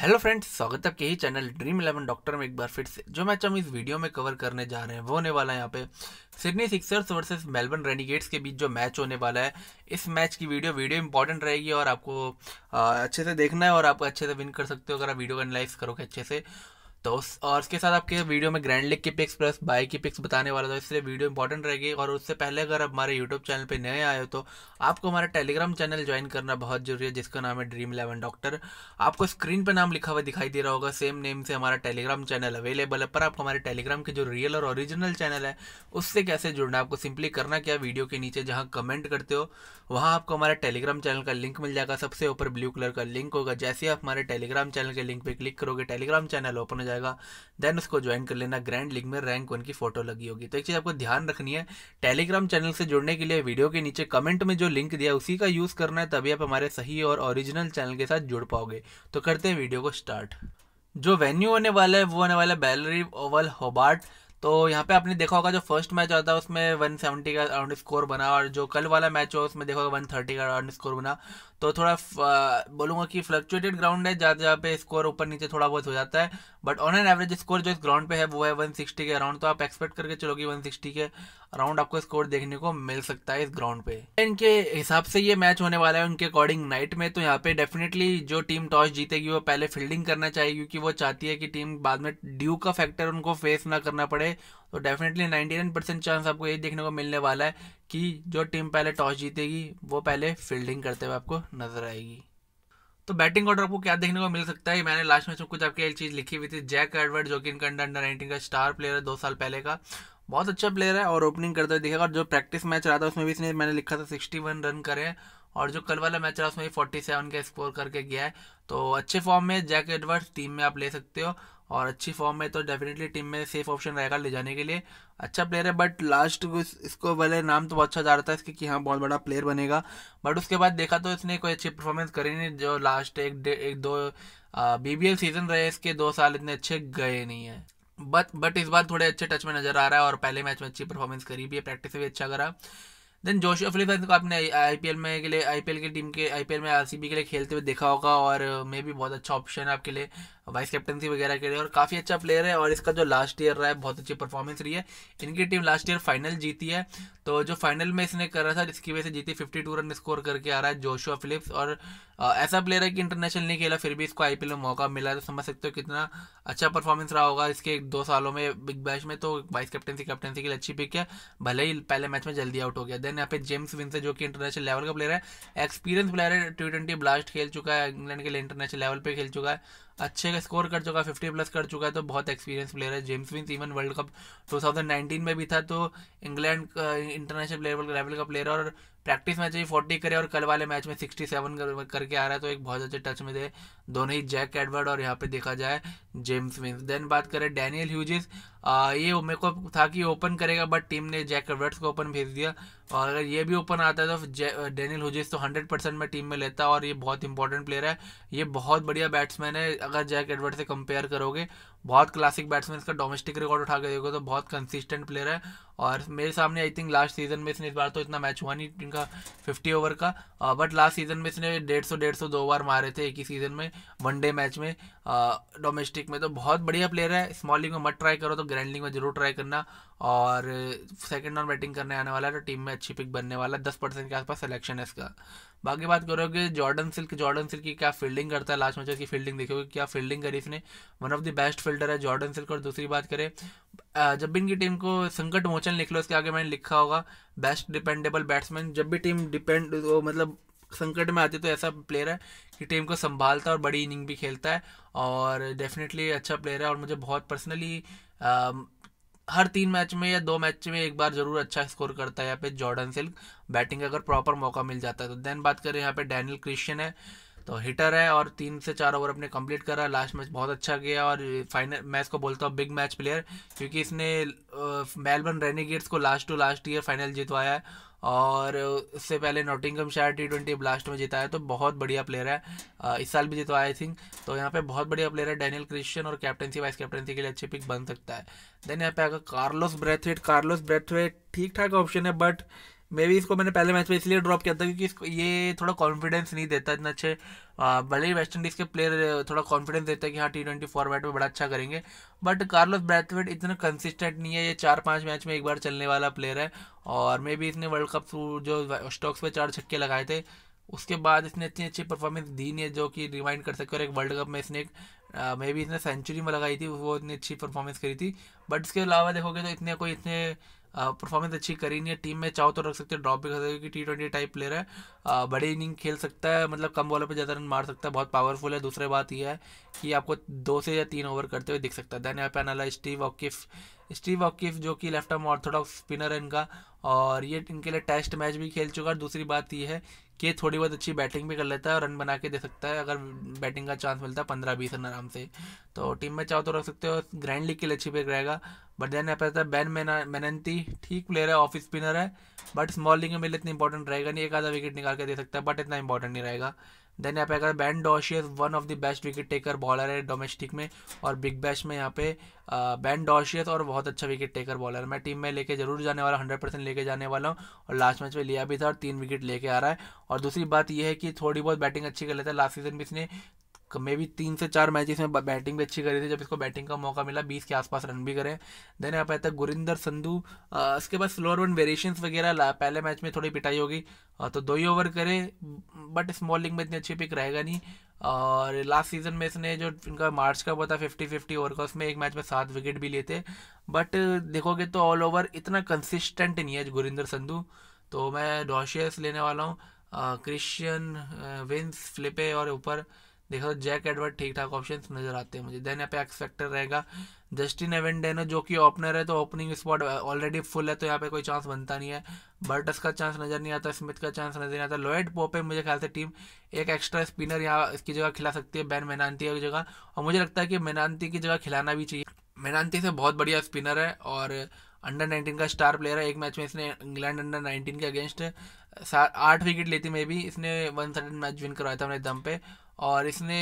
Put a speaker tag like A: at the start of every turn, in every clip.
A: hello friends स्वागत है आपके ही चैनल ड्रीम इलेवन डॉक्टर में एक बार फिर से जो मैच हम इस वीडियो में कवर करने जा रहे हैं वो होने वाला है यहाँ पे Sydney Sixers versus Melbourne Renegades के बीच जो मैच होने वाला है इस मैच की वीडियो वीडियो इंपॉर्टेंट रहेगी और आपको आ, अच्छे से देखना है और आप अच्छे से विन कर सकते हो अगर आप वीडियो को एनालाइज करोगे अच्छे से तो उस और उसके साथ आपके वीडियो में ग्रैंड लिक की पिक्स प्लस बाइक की पिक्स बताने वाला था इसलिए वीडियो इंपॉर्टेंट रहेगी और उससे पहले अगर आप हमारे यूट्यूब चैनल पे नए आए हो तो आपको हमारा टेलीग्राम चैनल ज्वाइन करना बहुत जरूरी है जिसका नाम है ड्रीम इलेवन डॉक्टर आपको स्क्रीन पर नाम लिखा हुआ दिखाई दे रहा होगा सेम नेम से हमारा टेलीग्राम चैनल अवेलेबल है पर आपको हमारे टेलीग्राम के जो रियल और ओरिजिनल चैनल है उससे कैसे जुड़ना है आपको सिंपली करना क्या वीडियो के नीचे जहाँ कमेंट करते हो वहाँ आपको हमारे टेलीग्राम चैनल का लिंक मिल जाएगा सबसे ऊपर ब्लू कलर का लिंक होगा जैसे आप हमारे टेलीग्राम चैनल के लिंक पर क्लिक करोगे टेलीग्राम चैनल ओपन हो जाएगा देन उसको ज्वाइन कर लेना ग्रैंड लीग में रैंक वन की फोटो लगी होगी तो एक चीज़ आपको ध्यान रखनी है टेलीग्राम चैनल से जुड़ने के लिए वीडियो के नीचे कमेंट में जो लिंक दिया उसी का यूज़ करना है तभी आप हमारे सही और ओरिजिनल चैनल के साथ जुड़ पाओगे तो करते हैं वीडियो को स्टार्ट जो वेन्यू होने वाला है वो होने वाला है बैलरी ओवल होबार्ट तो यहाँ पे आपने देखा होगा जो फर्स्ट मैच आता है उसमें 170 का अराउंड स्कोर बना और जो कल वाला मैच हुआ उसमें देखा होगा 130 का अराउंड स्कोर बना तो थोड़ा बोलूँगा कि फ्लक्चुएटेड ग्राउंड है जहाँ जहाँ पे स्कोर ऊपर नीचे थोड़ा बहुत हो जाता है but on an average score जो इस ग्राउंड पे है वो है वन सिक्सटी के अराउंड तो आप एक्सपेक्ट करके चलोगे सिक्सटी के अराउंड आपको स्कोर देखने को मिल सकता है इस ग्राउंड पे इनके हिसाब से ये मैच होने वाला है उनके अकॉर्डिंग नाइट में तो यहाँ पे डेफिनेटली जो टीम टॉस जीतेगी वो पहले फील्डिंग करना चाहिए क्योंकि वो चाहती है कि टीम बाद में ड्यू का फैक्टर उनको फेस ना करना पड़े तो डेफिनेटली नाइन परसेंट चांस आपको ये देखने को मिलने वाला है कि जो टीम पहले टॉस जीतेगी वो पहले फील्डिंग करते हुए आपको नजर आएगी तो बैटिंग ऑर्डर आपको क्या देखने को मिल सकता है मैंने लास्ट मैच में कुछ आपके चीज़ लिखी हुई थी जैक एडवर्ड जो कि इनका अंडर अंडर नाइनटीन का स्टार प्लेयर है दो साल पहले का बहुत अच्छा प्लेयर है और ओपनिंग करते हुए दिखेगा और जो प्रैक्टिस मैच रहा था उसमें भी इसने मैंने लिखा था सिक्सटी वन रन करे और जो कल वाला मैच रहा उसमें भी फोर्टी सेवन का स्कोर करके गया है तो अच्छे फॉर्म में जैक एडवर्ड टीम में आप ले सकते हो और अच्छी फॉर्म में तो डेफिनेटली टीम में सेफ ऑप्शन रहेगा ले जाने के लिए अच्छा प्लेयर है बट लास्ट इसको भले नाम तो बहुत अच्छा जा रहा था इसके कि हाँ बहुत बड़ा प्लेयर बनेगा बट उसके बाद देखा तो इसने कोई अच्छी परफॉर्मेंस करी नहीं जो लास्ट एक एक दो बी बी एल सीजन रहे इसके दो साल इतने अच्छे गए नहीं है बट बट इस बार थोड़े अच्छे टच में नजर आ रहा है और पहले मैच में अच्छी परफॉर्मेंस करी भी है प्रैक्टिस भी अच्छा करा देन जोशी अफलीफाइन को आपने एल में के लिए एल की टीम के एल में बी के लिए खेलते हुए देखा होगा और मे uh, भी बहुत अच्छा ऑप्शन है आपके लिए वाइस कैप्टनसी वगैरह के लिए और काफ़ी अच्छा प्लेयर है और इसका जो लास्ट ईयर रहा है बहुत अच्छी परफॉर्मेंस रही है इनकी टीम लास्ट ईयर फाइनल जीती है तो जो फाइनल में इसने करा था जिसकी वजह से जीती फिफ्टी टू रन स्कोर करके आ रहा है जोशुआ फिलिप्स और ऐसा प्लेयर है कि इंटरनेशनल नहीं खेला फिर भी इसको आई में मौका मिला तो समझ सकते हो कितना अच्छा परफॉर्मेंस रहा होगा इसके दो सालों में बिग बैश में तो वाइस कैप्टनसी कैप्टनसी के लिए अच्छी पिक है भले ही पहले मैच में जल्दी आउट हो गया देन यहाँ पे जेम्स विंसे जो कि इंटरनेशनल लेवल का प्लेयर है एक्सपीरियंस प्लेयर है टी ट्वेंटी ब्लास्ट खेल चुका है इंग्लैंड के लिए इंटरनेशनल लेवल पर खेल चुका है अच्छे का स्कोर कर चुका है फिफ्टी प्लस कर चुका है तो बहुत एक्सपीरियंस प्लेयर है James Vince even world cup 2019 में भी था तो इंग्लैंड इंटरनेशनल लेवल लेवल का प्लेयर और प्रैक्टिस मैच में फोर्टी करे और कल वाले मैच में सिक्सटी सेवन करके आ रहा है तो एक बहुत अच्छे टच में थे दोनों ही जैक एडवर्ड और यहाँ पे देखा जाए जेम्स विंस देन बात करें डैनियल ह्यूजिस ये मेरे को था कि ओपन करेगा बट टीम ने जैक एडवर्ड्स को ओपन भेज दिया और अगर ये भी ओपन आता है तो डैनियल हुजिस तो हंड्रेड परसेंट मैं टीम में लेता और ये बहुत इंपॉर्टेंट प्लेयर है ये बहुत बढ़िया बैट्समैन है अगर जैक एडवर्ड से कंपेयर करोगे बहुत क्लासिक बैट्समैन इसका डोमेस्टिक रिकॉर्ड उठा के देखो तो बहुत कंसिस्टेंट प्लेयर है और मेरे सामने आई थिंक लास्ट सीजन में इसने इस बार तो इतना मैच हुआ नहीं इनका फिफ्टी ओवर का आ, बट लास्ट सीजन में इसने डेढ़ सौ डेढ़ सौ दो बार मारे थे एक ही सीजन में वनडे मैच में डोमेस्टिक में तो बहुत बढ़िया प्लेयर है स्मॉल में मत ट्राई करो तो ग्रैंड में जरूर ट्राई करना और सेकेंड ऑन बैटिंग करने आने वाला है तो टीम में अच्छी पिक बनने वाला है दस परसेंट के आसपास सेलेक्शन है इसका बाकी बात करोगे जॉर्डन सिल्क जॉर्डन सिल्क की क्या फील्डिंग करता है लास्ट मैच की फील्डिंग देखोगे क्या फील्डिंग करी इसने one of the best fielder है जॉर्डन सिल्क और दूसरी बात करें जब भी इनकी टीम को संकट मोचन लिख लो उसके आगे मैंने लिखा होगा बेस्ट डिपेंडेबल बैट्समैन जब भी टीम डिपेंड वो मतलब संकट में आती तो ऐसा प्लेयर है कि टीम को संभालता है और बड़ी इनिंग भी खेलता है और डेफिनेटली अच्छा प्लेयर है और मुझे बहुत पर्सनली हर तीन मैच में या दो मैच में एक बार जरूर अच्छा स्कोर करता है यहाँ पे जॉर्डन सिल्क बैटिंग अगर प्रॉपर मौका मिल जाता है तो देन बात करें यहाँ पे डैनियल क्रिश्चियन है तो हिटर है और तीन से चार ओवर अपने कंप्लीट करा लास्ट मैच बहुत अच्छा गया और फाइनल मैच को बोलता हूँ बिग मैच प्लेयर क्योंकि इसने मेलबर्न रेनीगेट्स को last to last year final जितवाया है और उससे पहले नोटिंगम शायर टी ट्वेंटी ब्लास्ट में जीता है तो बहुत बढ़िया प्लेयर है इस साल भी जीता आई थिंक तो यहाँ पे बहुत बढ़िया प्लेयर है डैनियल क्रिश्चियन और कैप्टनसी वाइस कैप्टनसी के लिए अच्छे पिक बन सकता है देन यहाँ पे आएगा कार्लोस ब्रेथवेट कार्लोस ब्रेथवेट ठीक ठाक ऑप्शन है बट मे भी इसको मैंने पहले मैच में इसलिए ड्रॉप किया था क्योंकि इसको ये थोड़ा कॉन्फिडेंस नहीं देता इतना अच्छे भले ही वेस्ट इंडीज़ के प्लेयर थोड़ा कॉन्फिडेंस देता है कि हाँ टी ट्वेंटी फॉर्मेट में बड़ा अच्छा करेंगे बट कार्लोस ब्रैथवेट इतना कंसिस्टेंट नहीं है ये चार पाँच मैच में एक बार चलने वाला प्लेयर है और मे भी इसने वर्ल्ड कप जो स्टॉक्स पर चार छक्के लगाए थे उसके बाद इसने इतनी अच्छी परफॉर्मेंस दी नहीं है जो कि रिमाइंड कर सके और एक वर्ल्ड कप में इसने एक मे भी इसने सेंचुरी में लगाई थी वो इतनी अच्छी परफॉर्मेंस करी थी बट इसके अलावा देखोगे तो इतने कोई इतने परफॉर्मेंस अच्छी करी नहीं है टीम में चाहो तो रख सकते हैं ड्रॉप भी कर सकते टी ट्वेंटी टाइप प्लेयर है बड़ी बड़े इनिंग खेल सकता है मतलब कम बॉलर पर ज़्यादा रन मार सकता है बहुत पावरफुल है दूसरी बात यह है कि आपको दो से या तीन ओवर करते हुए दिख सकता है देन यहाँ पे स्टीव ऑकिफ स्टीव ऑकिफ जो कि लेफ्ट आर्म ऑर्थोडॉक्स स्पिनर है इनका और ये इनके लिए टेस्ट मैच भी खेल चुका है दूसरी बात यह है कि थोड़ी बहुत अच्छी बैटिंग भी कर लेता है और रन बना के दे सकता है अगर बैटिंग का चांस मिलता है पंद्रह बीस रन आराम से तो टीम में चाहो तो रख सकते हो ग्रैंड लीग के लिए अच्छी पे रहेगा बट देन यहाँ बैन बैन मेनंती ठीक प्लेयर है ऑफ स्पिनर है बट स्मॉल लीग में मेरे इतना इंपॉर्टेंट रहेगा नहीं एक आधा विकेट निकाल के दे सकता है बट इतना इंपॉर्टेंट नहीं रहेगा देन यहाँ पे अगर बैन डॉशियर one of the best wicket taker bowler है डोमेस्टिक में और बिग बैश में यहाँ पे बैन डॉशियर तो और बहुत अच्छा विकेट टेकर बॉलर मैं टीम में लेके जरूर जाने वाला हंड्रेड परसेंट लेके जाने वाला हूँ और लास्ट मैच में लिया भी था और तीन विकेट लेके आ रहा है और दूसरी बात यह है कि थोड़ी बहुत बैटिंग अच्छी कर लेता है लास्ट सीजन भी इसने मे बी तीन से चार मैचेस में बैटिंग भी अच्छी करी थी जब इसको बैटिंग का मौका मिला बीस के आसपास रन भी करें देन यहाँ पे आता है गुरिंदर संधू इसके बाद स्लोअर वन वेरिएशंस वगैरह पहले मैच में थोड़ी पिटाई होगी तो दो ही ओवर करे बट स्मॉलिंग में इतनी अच्छी पिक रहेगा नहीं और लास्ट सीजन में इसने जो इनका मार्च का वो था फिफ्टी फिफ्टी ओवर का उसमें एक मैच में सात विकेट भी लेते बट देखोगे तो ऑल ओवर इतना कंसिस्टेंट नहीं है गुरिंदर संधू तो मैं डॉशियस लेने वाला हूँ क्रिश्चियन विंस फ्लिपे और ऊपर देखो जैक एडवर्ड ठीक ठाक ऑप्शन नजर आते हैं मुझे देन यहाँ पे एक्स फैक्टर रहेगा जस्टिन एवेंडेनो जो कि ओपनर है तो ओपनिंग स्पॉट ऑलरेडी फुल है तो यहाँ पे कोई चांस बनता नहीं है बर्टस का चांस नज़र नहीं आता स्मिथ का चांस नज़र नहीं आता लोएड पोपे मुझे ख्याल से टीम एक एक्स्ट्रा स्पिनर यहाँ इसकी जगह खिला सकती है बैन मेनानती की जगह और मुझे लगता है कि मेनान्ती की जगह खिलाना भी चाहिए मेनानती से बहुत बढ़िया स्पिनर है और अंडर नाइनटीन का स्टार प्लेयर है एक मैच में इसने इंग्लैंड अंडर नाइनटीन के अगेंस्ट आठ विकेट लेती मे भी इसने वन सडेड मैच विन करवाया था अपने दम पे और इसने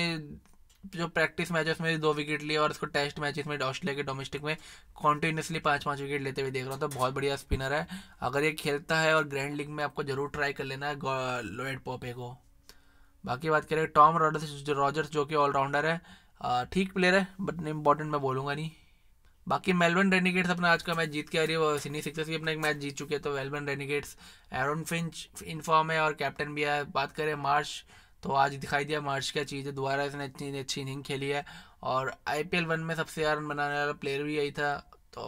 A: जो प्रैक्टिस मैचेस में दो विकेट लिए और इसको टेस्ट मैचेस में ऑस्ट्रेलिया के डोमेस्टिक में कॉन्टीन्यूसली पाँच पाँच विकेट लेते हुए देख रहा हूँ तो बहुत बढ़िया स्पिनर है अगर ये खेलता है और ग्रैंड लीग में आपको जरूर ट्राई कर लेना है लोएड पोपे को बाकी बात करें टॉम रॉडर्स रॉजर्स जो कि ऑलराउंडर है ठीक प्लेयर है बट इम्पॉर्टेंट मैं बोलूँगा नहीं बाकी मेलबर्न रेनिगेट्स अपना आज का मैच जीत के आ रही है वो सिनी सिक्सर्स भी अपना एक मैच जीत चुके हैं तो Melbourne Renegades Aaron Finch in form है और कैप्टन भी है बात करें मार्श तो आज दिखाई दिया मार्च क्या चीज़ है दोबारा इसने इतनी अच्छी इनिंग खेली है और आई पी एल वन में सबसे ज़्यादा रन बनाने वाला प्लेयर भी यही था तो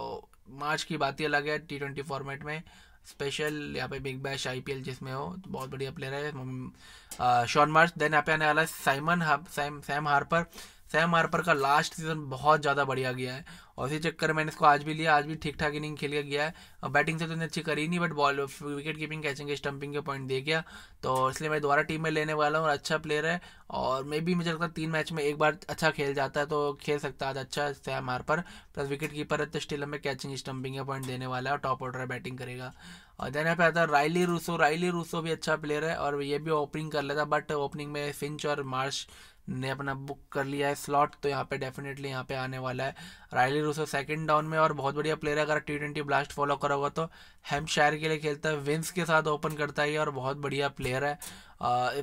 A: मार्च की बात ही अलग है टी ट्वेंटी फॉर्मेट में स्पेशल यहाँ पे big bash I P L जिसमें हो तो बहुत बढ़िया प्लेयर है शॉन मार्च देन यहाँ पे आने वाला है साइमन हार्प साइम सैम हार्पर सैम हार्पर का लास्ट सीजन बहुत ज़्यादा बढ़िया गया है और इसी चक्कर मैंने इसको आज भी लिया आज भी ठीक ठाक इनिंग खेल के गया है और बैटिंग से तो इतनी अच्छी करी नहीं but ball wicket keeping catching stumping के पॉइंट दे गया तो इसलिए मैं दोबारा टीम में लेने वाला हूँ और अच्छा प्लेयर है और मे भी मुझे लगता है तीन मैच में एक बार अच्छा खेल जाता है तो खेल सकता है आज अच्छा Sam Harper plus wicket keeper है तो स्टिल हमें कैचिंग स्टंपिंग का पॉइंट देने वाला है और टॉप ऑर्डर बैटिंग करेगा और देन यहाँ पे आता है राइली रूसो राइली रूसो भी अच्छा प्लेयर है और ये भी ओपनिंग कर लेता बट ओपनिंग में फिंच और मार्श ने अपना बुक कर लिया है स्लॉट तो यहाँ पे डेफिनेटली यहाँ पे आने वाला है रायली रूसो सेकंड डाउन में और बहुत बढ़िया प्लेयर है अगर टी ट्वेंटी ब्लास्ट फॉलो करा होगा तो हेम्पशायर के लिए खेलता है विंस के साथ ओपन करता है और बहुत बढ़िया प्लेयर है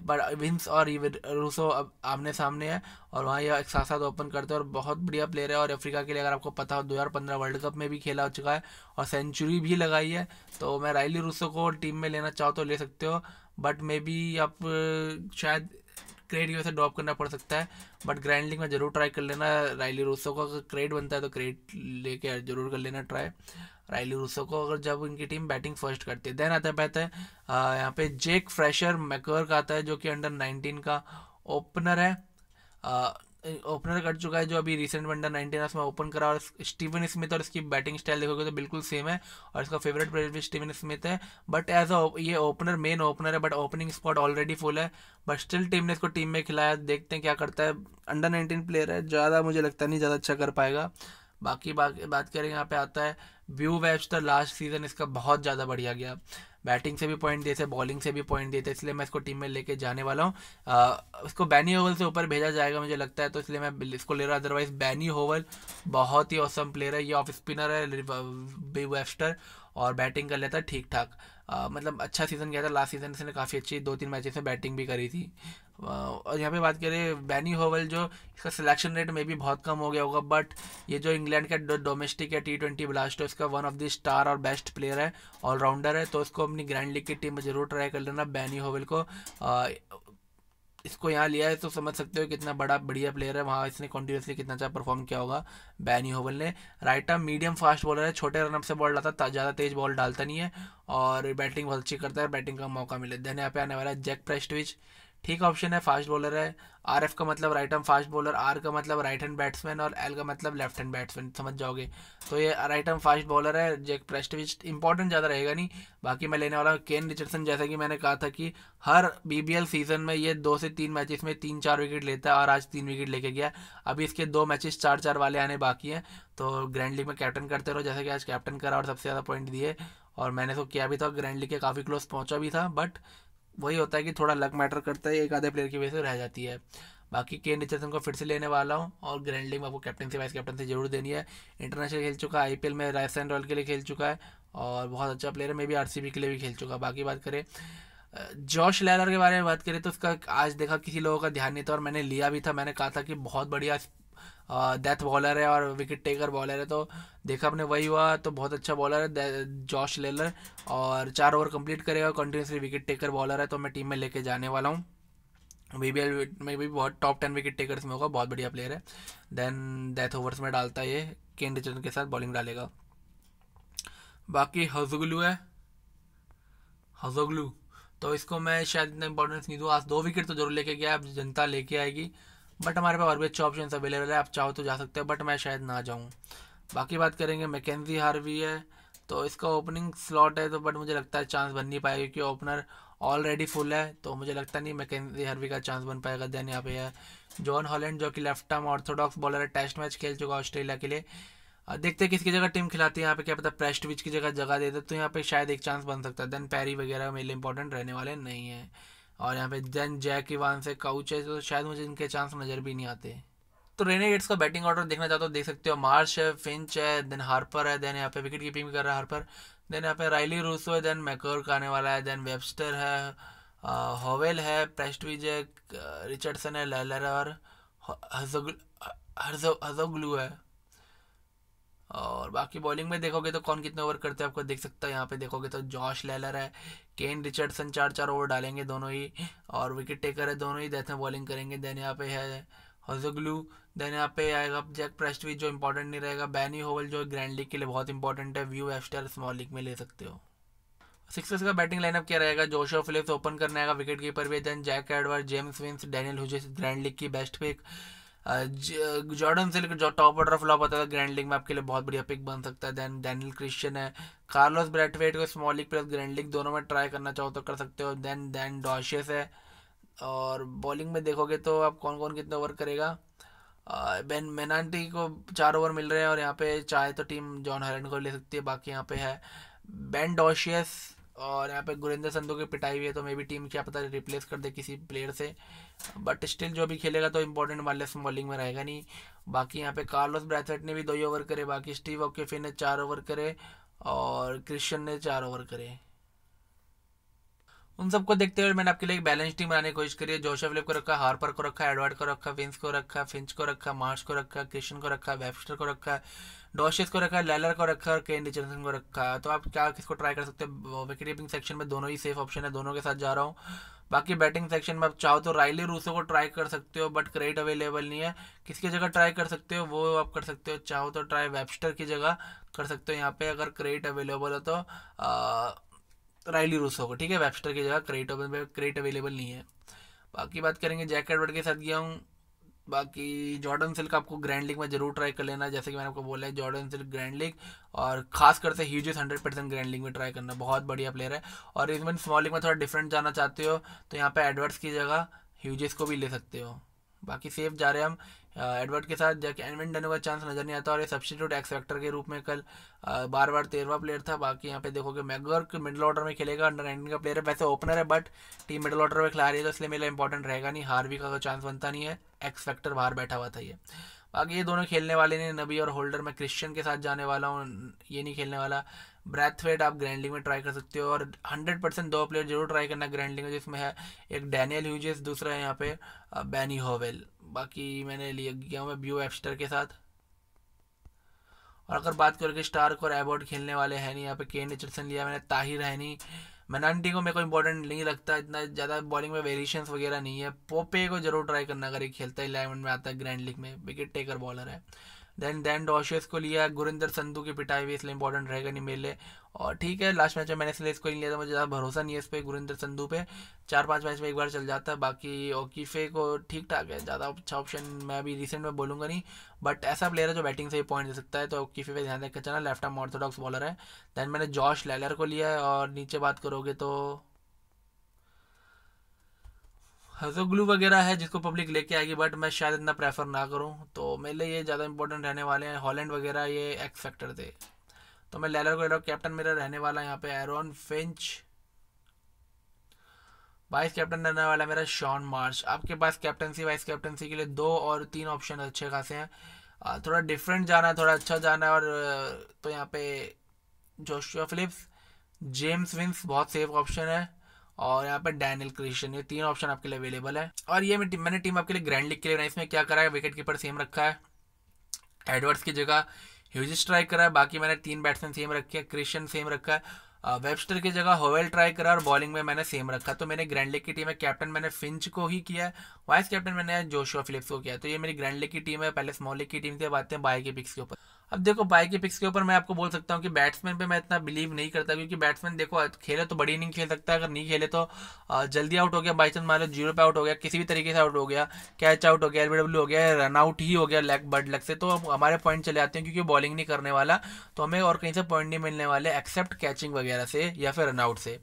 A: पर विंस और रूसो अब आमने सामने है और वहाँ ये एक साथ साथ ओपन करते हैं और बहुत बढ़िया प्लेयर है और अफ्रीका के लिए अगर आपको पता हो पंद्रह वर्ल्ड कप में भी खेला हो चुका है और सेंचुरी भी लगाई है तो मैं रायली रूसो को टीम में लेना चाहूँ तो ले सकते हो बट मे बी आप शायद क्रेड की वजह से ड्रॉप करना पड़ सकता है बट ग्रैंड में जरूर ट्राई कर लेना रायली रूसो को अगर क्रेड बनता है तो क्रेड लेके जरूर कर लेना ट्राई राइली रूसो को अगर जब उनकी टीम बैटिंग फर्स्ट करती है देन आता रहता है यहाँ पे जेक फ्रेशर मैकर का आता है जो कि अंडर नाइनटीन का ओपनर है ओपनर कट चुका है जो अभी रिसेंट अंडर नाइनटीन में ओपन करा और स्टीवन स्मिथ और इसकी बैटिंग स्टाइल देखोगे तो बिल्कुल सेम है और इसका फेवरेट प्लेयर भी स्टीवन स्मिथ है बट एज अ ये ओपनर मेन ओपनर है but opening spot already full है बट स्टिल टीम ने इसको टीम में खिलाया देखते हैं क्या करता है अंडर नाइनटीन प्लेयर है ज़्यादा मुझे लगता नहीं ज़्यादा अच्छा कर पाएगा बाकी बात बात करें यहाँ पे आता है व्यू तो लास्ट सीज़न इसका बहुत ज़्यादा बढ़िया गया बैटिंग से भी पॉइंट दिए थे बॉलिंग से भी पॉइंट दिए थे इसलिए मैं इसको टीम में लेके जाने वाला हूँ इसको बैनी ओवल से ऊपर भेजा जाएगा मुझे लगता है तो इसलिए मैं इसको ले रहा अदरवाइज बैनी ओवल बहुत ही औसम प्लेयर है ये ऑफ स्पिनर है बी वेस्टर और बैटिंग कर लेता ठीक ठाक मतलब अच्छा सीज़न गया था लास्ट सीज़न इसने काफ़ी अच्छी दो तीन मैचेस में बैटिंग भी करी थी और यहाँ पे बात करें बैनी होवल जो इसका सिलेक्शन रेट में भी बहुत कम हो गया होगा बट ये जो इंग्लैंड का डोमेस्टिक है टी ट्वेंटी ब्लास्ट है उसका वन ऑफ द स्टार और बेस्ट प्लेयर है ऑलराउंडर है तो उसको अपनी ग्रैंड लीग की टीम में ज़रूर ट्राई कर लेना बैनी होवल को आ, इसको यहाँ लिया है तो समझ सकते हो कितना बड़ा बढ़िया प्लेयर है वहाँ इसने कंटिन्यूसली कितना अच्छा परफॉर्म किया होगा बैनी होवल ने right arm medium fast bowler है छोटे रनअप से बॉल डालता ज़्यादा तेज बॉल डालता नहीं है और बैटिंग बहुत अच्छी करता है बैटिंग का मौका मिले देन यहाँ पे आने वाला है जैक प्रेस्टविच ठीक ऑप्शन है फास्ट बॉलर है आर एफ का मतलब right arm fast bowler R का मतलब राइट हैंड बैट्समैन और एल का मतलब लेफ्ट हैंड बैट्समैन समझ जाओगे तो ये राइट आर्म फास्ट बॉलर है जैक प्रेस्टविच इंपॉर्टेंट ज़्यादा रहेगा नहीं बाकी मैं लेने वाला हूँ केन रिचर्डसन जैसा कि मैंने कहा था कि हर बी सीजन में ये दो से तीन मैचेस में तीन चार विकेट लेता है और आज तीन विकेट लेके गया अभी इसके दो मैचेस चार चार वाले आने बाकी हैं तो ग्रैंड लीग में कैप्टन करते रहो जैसा कि आज कैप्टन करा और सबसे ज़्यादा पॉइंट दिए और मैंने तो किया भी था ग्रैंड लीग के काफ़ी क्लोज पहुंचा भी था बट वही होता है कि थोड़ा लक मैटर करता है एक आधे प्लेयर की वजह से रह जाती है बाकी के रिचर्सन को फिर से लेने वाला हूँ और ग्रैंडिंग आपको कैप्टन से वाइस कैप्टन से जरूर देनी है इंटरनेशनल खेल चुका है आई में राजस्थान रॉयल के लिए खेल चुका है और बहुत अच्छा प्लेयर है मे भी आर के लिए भी खेल चुका है बाकी बात करें जॉश लैलर के बारे में बात करें तो उसका आज देखा किसी लोगों का ध्यान नहीं था और मैंने लिया भी था मैंने कहा था कि बहुत बढ़िया डेथ बॉलर है और विकेट टेकर बॉलर है तो देखा अपने वही हुआ तो बहुत अच्छा बॉलर है जॉश लेलर और चार ओवर कंप्लीट करेगा कंटिन्यूसली विकेट टेकर बॉलर है तो मैं टीम में लेके जाने वाला हूँ बी बी एल में भी बहुत टॉप टेन विकेट टेकर्स में होगा बहुत बढ़िया प्लेयर है देन डेथ ओवर्स में डालता है ये केन रिचर्डन के साथ बॉलिंग डालेगा बाकी हजगलू है हजगलू तो इसको मैं शायद इतना इंपॉर्टेंस नहीं दूँ आज दो विकेट तो जरूर लेके गया अब जनता लेके आएगी बट हमारे पास और भी अच्छे ऑप्शन अवेलेबल है आप चाहो तो जा सकते हो बट मैं शायद ना जाऊँ बाकी बात करेंगे मैकेजी हार्वी है तो इसका ओपनिंग स्लॉट है तो बट मुझे लगता है चांस बन नहीं पाएगा क्योंकि ओपनर ऑलरेडी फुल है तो मुझे लगता नहीं मैकेजी हर्वी का चांस बन पाएगा देन यहाँ पे है जॉन हॉलैंड जो कि लेफ्ट आर्म ऑर्थोडॉक्स बॉलर है टेस्ट मैच खेल चुका ऑस्ट्रेलिया के लिए देखते हैं किसकी जगह टीम खिलाती है यहाँ पे क्या पता प्रेस्टविच की जगह जगह देते तो यहाँ पे शायद एक चांस बन सकता है देन पैरी वगैरह मेरे लिए इंपॉर्टेंट रहने वाले नहीं है और यहाँ पे जैन जैक इवान से काउच है तो शायद मुझे इनके चांस नज़र भी नहीं आते तो रेने गेट्स का बैटिंग ऑर्डर देखना चाहते हो देख सकते हो मार्श है फिंच है देन हार्पर है देन यहाँ पे विकेट कीपिंग कर रहा है हार्पर देन यहाँ पे राइली रूसो है देन मैकोर का आने वाला है देन वेबस्टर है हॉवेल है प्रेस्टविज है रिचर्डसन है लेलर और हजोग्लू है और बाकी बॉलिंग में देखोगे तो कौन कितने ओवर करते हैं आपको देख सकता है यहाँ पे देखोगे तो जॉश लेलर है केन रिचर्डसन चार चार ओवर डालेंगे दोनों ही और विकेट टेकर है दोनों ही देते हैं बॉलिंग करेंगे देन यहाँ पे है हजोग्लू देन यहाँ पे आएगा जैक प्रेस्टवी जो इंपॉर्टेंट नहीं रहेगा बैनी होवल जो ग्रैंड लीग के लिए बहुत इंपॉर्टेंट है व्यू एफस्टर स्मॉल लीग में ले सकते हो सिक्सर्स का बैटिंग लाइनअप क्या रहेगा जोशो फिलिप्स ओपन करने आएगा विकेट कीपर भी then Jack Edward James Vince Daniel Hughes grand league की बेस्ट पिक जॉर्डन से लेकर टॉप ऑर्डर फ्लॉप होता है ग्रैंड लीग में आपके लिए बहुत बढ़िया पिक बन सकता है देन डैनियल क्रिश्चियन है कार्लोस ब्रेटवेट को small league plus grand league दोनों में ट्राई करना चाहो तो कर सकते हो देन देन डॉशियस है और बॉलिंग में देखोगे तो आप कौन कौन कितना ओवर करेगा बेन मेनान्टी को चार ओवर मिल रहे हैं और यहाँ पे चाहे तो टीम जॉन हरन को ले सकती है बाकी यहाँ पे है बेन डॉशियस और यहाँ पे गुरेंद्र संधु की पिटाई हुई है तो मे भी टीम क्या पता रिप्लेस कर दे किसी प्लेयर से बट स्टिल जो भी खेलेगा तो इंपॉर्टेंट वाले बॉलिंग में रहेगा नहीं बाकी यहाँ पे कार्लोस ब्रैथेट ने भी दो ही ओवर करे बाकी स्टीव ओकेफे ने चार ओवर करे और क्रिश्चियन ने चार ओवर करे उन सबको देखते हुए मैंने आपके लिए एक बैलेंस टीम बनाने की कोशिश करी है जोशफ लिप को रखा हार्पर को रखा एडवर्ड को रखा विंस को रखा फिंच को रखा मार्श को रखा क्रिशन को रखा वेबस्टर को रखा डॉशेस को रखा लैलर को रखा और केन डिचरसन को रखा तो आप क्या किसको ट्राई कर सकते हो विकेट कीपिंग सेक्शन में दोनों ही सेफ ऑप्शन है दोनों के साथ जा रहा हूँ बाकी बैटिंग सेक्शन में आप चाहो तो राइली रूसो को ट्राई कर सकते हो बट क्रेडिट अवेलेबल नहीं है किसकी जगह ट्राई कर सकते हो वो आप कर सकते हो चाहो तो ट्राई वेबस्टर की जगह कर सकते हो यहाँ पे अगर क्रेडिट अवेलेबल हो तो राइली रूसो को ठीक है वेबस्टर की जगह क्रेट ओपन क्रेट अवेलेबल नहीं है बाकी बात करेंगे जैक एडवर्ड के साथ गया हूँ बाकी जॉर्डन सिल्क आपको ग्रैंड लीग में जरूर ट्राई कर लेना जैसे कि मैंने आपको बोला है जॉर्डन सिल्क ग्रैंड लीग और खास कर से हंड्रेड परसेंट ग्रैंड लीग में ट्राई करना बहुत बढ़िया प्लेयर है और इसमें स्मॉल लीग में थोड़ा डिफरेंट जाना चाहते हो तो यहाँ पे एडवर्ड्स की जगह ह्यूजेस को भी ले सकते हो बाकी सेफ जा रहे हैं हम एडवर्ड के साथ जबकि एनविन डन का चांस नज़र नहीं आता और ये सब्सिट्यूट एक्स फैक्टर के रूप में कल बार बार तेरवा प्लेयर था बाकी यहाँ पे देखोगे मैगवर्क मिडिल ऑर्डर में खेलेगा अंडर नाइनटीन का प्लेयर है वैसे ओपनर है बट टीम मिडल ऑर्डर में खिला रही है तो इसलिए मेरा इंपॉर्टेंट रहेगा नहीं हार्वी का तो चांस बनता नहीं है एक्स फैक्टर बाहर बैठा हुआ था ये बाकी ये दोनों खेलने वाले ने नबी और होल्डर में क्रिश्चियन के साथ जाने वाला हूँ ये नहीं खेलने वाला वेट आप ग्रैंड लीग में ट्राई कर सकते हो और हंड्रेड परसेंट दो प्लेयर जरूर ट्राई करना ग्रैंड लीग में जिसमें है एक डैनियल ह्यूजेस दूसरा है यहाँ पे बैनी होवेल बाकी मैंने लिया गया हूँ मैं ब्यू एप्स्टर के साथ और अगर बात कि स्टार्क और एबॉर्ड खेलने वाले हैं नहीं यहाँ पे केन रिचर्डसन लिया मैंने ताहिर है नहीं मनानटी को मेरे को इंपॉर्टेंट नहीं लगता इतना ज़्यादा बॉलिंग में वेरिएशंस वगैरह नहीं है पोपे को जरूर ट्राई करना अगर ये खेलता है इलेवन में आता है ग्रैंड लीग में विकेट टेकर बॉलर है देन दैन डॉशियस को लिया गुरिंदर संधू की पिटाई भी इसलिए इंपॉर्टेंट रहेगा नहीं मेरे लिए और ठीक है लास्ट मैच में मैंने इसलिए इसको नहीं लिया था मुझे ज़्यादा भरोसा नहीं है इस पर गुरिंदर संधू पे चार पांच मैच में एक बार चल जाता है बाकी ओकीफे को ठीक ठाक है ज़्यादा अच्छा ऑप्शन मैं अभी रिसेंट में बोलूँगा नहीं बट ऐसा प्लेयर है जो बैटिंग से ही पॉइंट दे सकता है तो ओकीफे पे ध्यान रखना चलना लेफ्ट आर्म ऑर्थोडॉक्स बॉलर है दैन मैंने जॉश लेलर को लिया है और नीचे बात करोगे तो ग्लू वगैरह है जिसको पब्लिक लेके आएगी बट मैं शायद इतना प्रेफर ना करूँ तो मेरे लिए ये ज़्यादा इंपॉर्टेंट रहने वाले हैं हॉलैंड वगैरह ये एक्स फैक्टर थे तो मैं लेलर को कैप्टन मेरा रहने वाला है यहाँ पे एरोन फिंच वाइस कैप्टन रहने वाला मेरा शॉन मार्च आपके पास कैप्टनसी वाइस कैप्टनसी के लिए दो और तीन ऑप्शन अच्छे खासे हैं थोड़ा डिफरेंट जाना है थोड़ा अच्छा जाना है और तो यहाँ पे जोशुआ फिलिप्स जेम्स विंस बहुत सेफ ऑप्शन है और यहाँ पर डैनियल क्रिश्चन ये तीन ऑप्शन आपके लिए अवेलेबल है और ये मैंने टीम आपके लिए ग्रैंड लीग के लिए बनाई इसमें क्या करा है विकेट कीपर सेम रखा है एडवर्ड्स की जगह ह्यूज ट्राई करा है बाकी मैंने तीन बैट्समैन सेम रखे हैं क्रिश्चन सेम रखा है वेबस्टर की जगह होवेल ट्राई करा और बॉलिंग में मैंने सेम रखा तो मैंने ग्रैंड लीग की टीम है कैप्टन मैंने फिंच को ही किया है वाइस कैप्टन मैंने जोशुआ फिलिप्स को किया तो ये मेरी ग्रैंड लेग की टीम है पहले स्मॉल लेग की टीम से बातें बाय के पिक्स के ऊपर अब देखो बाई के पिक्स के ऊपर मैं आपको बोल सकता हूँ कि बैट्समैन पे मैं इतना बिलीव नहीं करता क्योंकि बैट्समैन देखो खेले तो बड़ी इनिंग खेल सकता है अगर नहीं खेले तो जल्दी आउट हो गया बाई चांस मान लो जीरो पे आउट हो गया किसी भी तरीके से आउट हो गया कैच आउट हो गया एलबीडब्ल्यू हो गया रन आउट ही हो गया लेग बर्ड लग से तो हमारे पॉइंट चले आते हैं क्योंकि बॉलिंग नहीं करने वाला तो हमें और कहीं से पॉइंट नहीं मिलने वाले एक्सेप्ट कैचिंग वगैरह से या फिर रन आउट से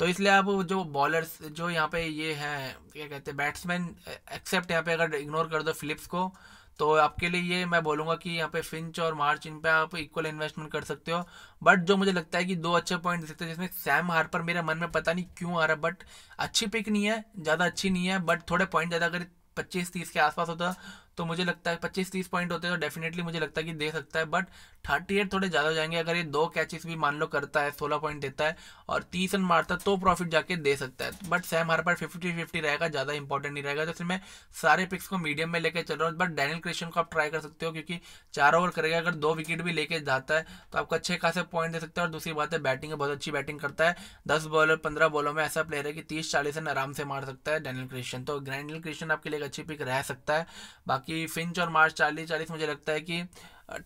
A: तो इसलिए आप जो बॉलर्स जो यहाँ पे ये हैं क्या कहते हैं बैट्समैन एक्सेप्ट यहाँ पे अगर इग्नोर कर दो फिलिप्स को तो आपके लिए ये मैं बोलूँगा कि यहाँ पे फिंच और मार्च इन पे आप इक्वल इन्वेस्टमेंट कर सकते हो बट जो मुझे लगता है कि दो अच्छे पॉइंट दे सकते हैं जिसमें सैम हार पर मेरे मन में पता नहीं क्यों आ रहा बट अच्छी पिक नहीं है ज़्यादा अच्छी नहीं है बट थोड़े पॉइंट ज़्यादा अगर पच्चीस तीस के आसपास होता तो मुझे लगता है पच्चीस तीस पॉइंट होते हैं तो डेफिनेटली मुझे लगता है कि दे सकता है बट थर्टी एट थोड़े ज़्यादा हो जाएंगे अगर ये दो कैचेस भी मान लो करता है सोलह पॉइंट देता है और तीस रन मारता है तो प्रॉफिट जाके दे सकता है बट सैम हर पर फिफ्टी फिफ्टी रहेगा ज़्यादा इंपॉर्टेंट नहीं रहेगा तो फिर मैं सारे पिक्स को मीडियम में लेकर चल रहा हूँ बट डैनियल क्रिश्चन को आप ट्राई कर सकते हो क्योंकि चार ओवर करेगा अगर दो विकेट भी लेके जाता है तो आपको अच्छे खासे पॉइंट दे सकता है और दूसरी बात है बैटिंग बहुत अच्छी बैटिंग करता है दस बॉलर पंद्रह बॉलों में ऐसा प्लेयर है कि तीस चालीस रन आराम से मार सकता है डैनियल क्रिश्चन तो डैनियल क्रिश्चन आपके लिए एक अच्छी पिक रह सकता है बाकी बाकी फिंच और मार्च चालीस चालीस मुझे लगता है कि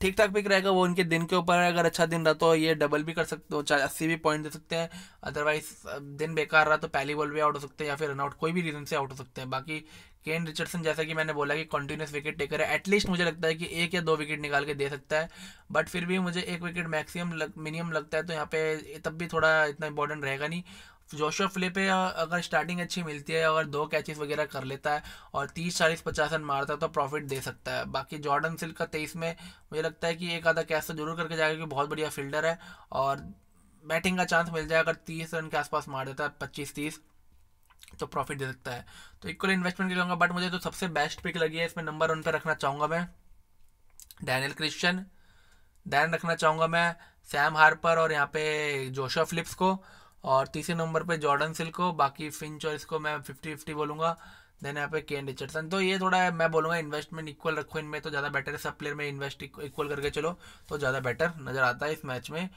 A: ठीक ठाक पिक रहेगा वो उनके दिन के ऊपर है अगर अच्छा दिन रहा तो ये डबल भी कर सकते हो चाहे अस्सी भी पॉइंट दे सकते हैं अदरवाइज दिन बेकार रहा तो पहली बॉल भी आउट हो सकते हैं या फिर रनआउट कोई भी रीजन से आउट हो सकते हैं बाकी केन रिचर्डसन जैसा कि मैंने बोला कि कंटिन्यूस विकेट टेकर है एटलीस्ट मुझे लगता है कि एक या दो विकेट निकाल के दे सकता है बट फिर भी मुझे एक विकेट मैक्सिमम लग मिनिमम लगता है तो यहाँ पे तब भी थोड़ा इतना इंपॉर्टेंट रहेगा नहीं जोशो फिलिपे अगर स्टार्टिंग अच्छी मिलती है अगर दो कैचेस वगैरह कर लेता है और तीस चालीस पचास रन मारता है तो प्रॉफिट दे सकता है बाकी जॉर्डन सिल्क का तेईस में मुझे लगता है कि एक आधा कैच तो जरूर करके जाएगा क्योंकि बहुत बढ़िया फील्डर है और बैटिंग का चांस मिल जाए अगर तीस रन के आसपास मार देता है पच्चीस तीस तो प्रॉफिट दे सकता है तो इक्वल इन्वेस्टमेंट के लूँगा बट मुझे तो सबसे बेस्ट पिक लगी है इसमें नंबर वन पर रखना चाहूँगा मैं डैनियल क्रिश्चियन दैन रखना चाहूँगा मैं सैम हार्पर और यहाँ पे जोशा फिलिप्स को और तीसरे नंबर पे जॉर्डन सिल को बाकी फिंच और इसको मैं फिफ्टी फिफ्टी बोलूंगा देन यहाँ पे केन रिचर्डसन तो ये थोड़ा मैं बोलूँगा इन्वेस्टमेंट इक्वल रखो इनमें तो ज़्यादा बेटर है सब प्लेयर में इन्वेस्ट इक्वल करके चलो तो ज़्यादा बेटर नज़र आता है इस मैच में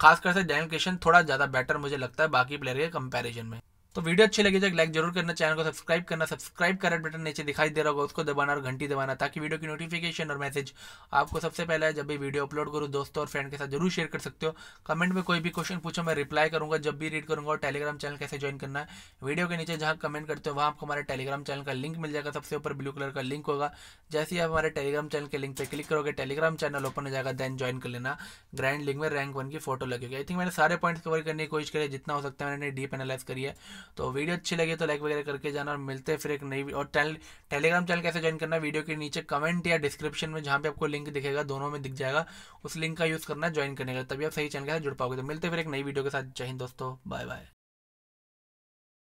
A: खासकर से डैन किशन थोड़ा ज़्यादा बेटर मुझे लगता है बाकी प्लेयर के कंपेरिजन में तो वीडियो अच्छी लगी तो लाइक जरूर करना चैनल को सब्सक्राइब करना सब्सक्राइब कर रेड बटन नीचे दिखाई दे रहा होगा उसको दबाना और घंटी दबाना ताकि वीडियो की नोटिफिकेशन और मैसेज आपको सबसे पहले जब भी वीडियो अपलोड करूँ दोस्तों और फ्रेंड के साथ जरूर शेयर कर सकते हो कमेंट में कोई भी क्वेश्चन पूछो मैं रिप्लाई करूंगा जब भी रीड करूँगा और टेलीग्राम चैनल कैसे ज्वाइन करना है वीडियो के नीचे जहाँ कमेंट करते हो वहाँ आपको हमारे टेलीग्राम चैनल का लिंक मिल जाएगा सबसे ऊपर ब्लू कलर का लिंक होगा जैसे ही आप हमारे टेलीग्राम चैनल के लिंक पर क्लिक करोगे टेलीग्राम चैनल ओपन हो जाएगा देन ज्वाइन कर लेना ग्रैंड लिंक में रैंक वन की फोटो लगेगी आई थिंक मैंने सारे पॉइंट्स कवर करने की कोशिश करी जितना हो सकता है मैंने डीप एनालाइज करी है तो वीडियो अच्छी लगी तो लाइक वगैरह करके जाना और मिलते हैं फिर एक नई और चैनल टेलीग्राम चैनल कैसे ज्वाइन करना वीडियो के नीचे कमेंट या डिस्क्रिप्शन में जहाँ पे आपको लिंक दिखेगा दोनों में दिख जाएगा उस लिंक का यूज़ करना ज्वाइन करने का तभी आप सही चैनल के साथ जुड़ पाओगे तो मिलते फिर एक नई वीडियो के साथ जय हिंद दोस्तों बाय बाय